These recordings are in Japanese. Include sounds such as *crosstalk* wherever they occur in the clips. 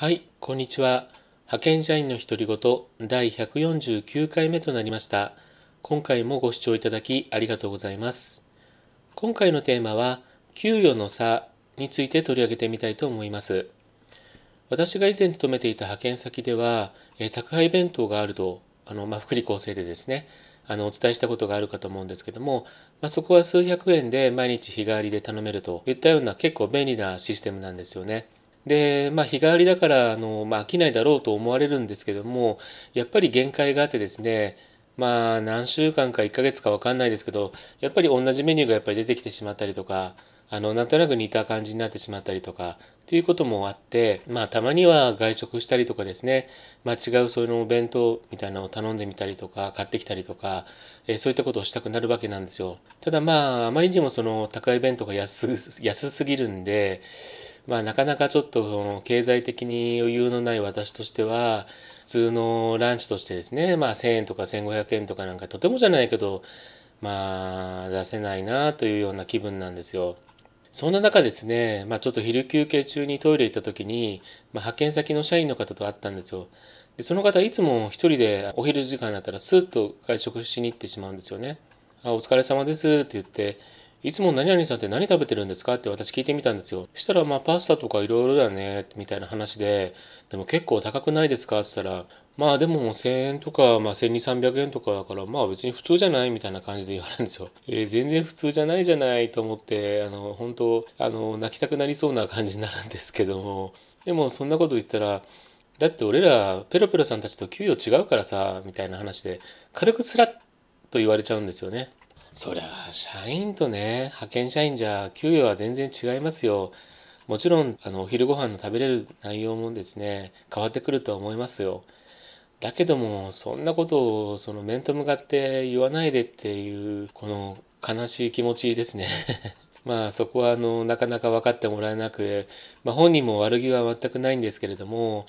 はい、こんにちは。派遣社員の独り言第149回目となりました。今回もご視聴いただきありがとうございます。今回のテーマは、給与の差について取り上げてみたいと思います。私が以前勤めていた派遣先では、え宅配弁当があると、あの、まあ、福利厚生でですね、あのお伝えしたことがあるかと思うんですけども、まあ、そこは数百円で毎日日替わりで頼めるといったような結構便利なシステムなんですよね。で、まあ、日替わりだから、あの、まあ、飽きないだろうと思われるんですけども、やっぱり限界があってですね、まあ、何週間か1ヶ月かわかんないですけど、やっぱり同じメニューがやっぱり出てきてしまったりとか、あの、なんとなく似た感じになってしまったりとか、ということもあって、まあ、たまには外食したりとかですね、まあ、違うそのお弁当みたいなのを頼んでみたりとか、買ってきたりとか、えー、そういったことをしたくなるわけなんですよ。ただまあ、あまりにもその、宅配弁当が安すぎるんで、まあ、なかなかちょっとその経済的に余裕のない私としては、普通のランチとしてですね、まあ、1000円とか1500円とかなんかとてもじゃないけど、まあ、出せないなというような気分なんですよ。そんな中ですね、まあ、ちょっと昼休憩中にトイレ行った時に、まあ、派遣先の社員の方と会ったんですよ。でその方いつも1人でお昼時間になったらスッと外食しに行ってしまうんですよね。あお疲れ様ですって言って、いつも何々さんって何食べてるんですかって私聞いてみたんですよ。そしたら、まあ、パスタとかいろいろだね、みたいな話で、でも結構高くないですかって言ったら、まあでも1000円とか、まあ1200、300円とかだから、まあ別に普通じゃないみたいな感じで言われるんですよ。えー、全然普通じゃないじゃないと思って、あの、本当あの、泣きたくなりそうな感じになるんですけども、でもそんなこと言ったら、だって俺ら、ペロペロさんたちと給与違うからさ、みたいな話で、軽くスラッと言われちゃうんですよね。そりゃ、社員とね、派遣社員じゃ給与は全然違いますよ。もちろん、あの、お昼ご飯の食べれる内容もですね、変わってくるとは思いますよ。だけども、そんなことを、その面と向かって言わないでっていう、この悲しい気持ちですね。*laughs* まあそこはあのなかなか分かってもらえなく、まあ、本人も悪気は全くないんですけれども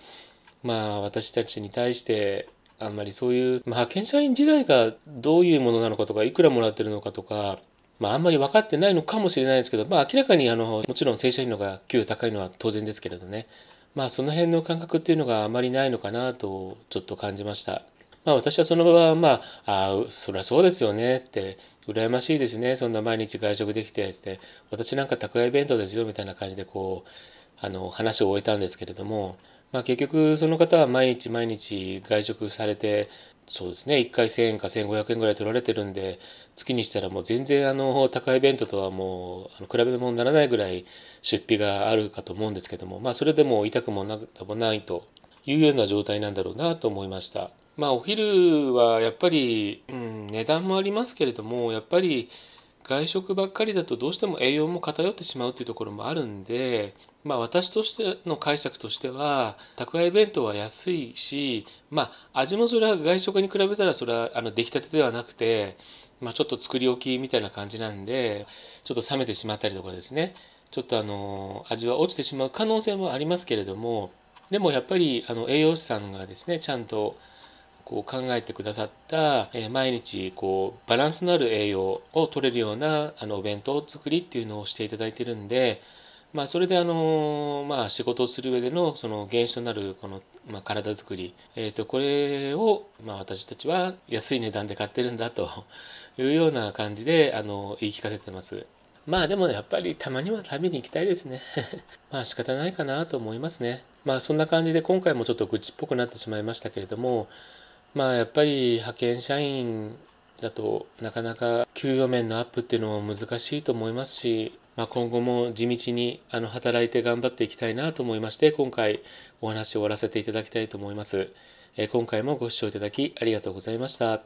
まあ私たちに対してあんまりそういう、まあ、派遣社員時代がどういうものなのかとか、いくらもらってるのかとか、まあ、あんまり分かってないのかもしれないですけど、まあ、明らかにあのもちろん正社員の方が給与高いのは当然ですけれどね、まあ、その辺の感覚っていうのがあまりないのかなとちょっと感じました。まあ、私はその場は、まあ、あそりゃそうですよねって、羨ましいですね、そんな毎日外食できてって、私なんか宅配弁当ですよみたいな感じでこう、あの話を終えたんですけれども、まあ、結局その方は毎日毎日外食されてそうですね1回1000円か1500円ぐらい取られてるんで月にしたらもう全然あの高い弁当とはもうあの比べ物にならないぐらい出費があるかと思うんですけども、まあ、それでも痛くもなくもないというような状態なんだろうなと思いました。まあ、お昼はやっぱり、うん、値段もありますけれどもやっぱり外食ばっかりだとどうしても栄養も偏ってしまうというところもあるんで、まあ、私としての解釈としては宅配弁当は安いし、まあ、味もそれは外食に比べたらそれはあの出来たてではなくて、まあ、ちょっと作り置きみたいな感じなんでちょっと冷めてしまったりとかですねちょっとあの味は落ちてしまう可能性もありますけれどもでもやっぱりあの栄養士さんがですねちゃんとこう考えてくださった、え毎日こうバランスのある栄養を取れるようなあのお弁当作りっていうのをしていただいてるんで、まあ、それであの、まあ、仕事をする上でのその原資となるこの、まあ、体作り、えー、とこれを、まあ、私たちは安い値段で買ってるんだと *laughs* いうような感じであの言い聞かせてます。まあでもね、やっぱりたまには旅に行きたいですね。*laughs* まあ仕方ないかなと思いますね。まあそんな感じで今回もちょっと愚痴っぽくなってしまいましたけれども、まあやっぱり派遣社員だとなかなか給与面のアップっていうのも難しいと思いますし、まあ、今後も地道にあの働いて頑張っていきたいなと思いまして今回お話を終わらせていただきたいと思います、え今回もご視聴いただきありがとうございました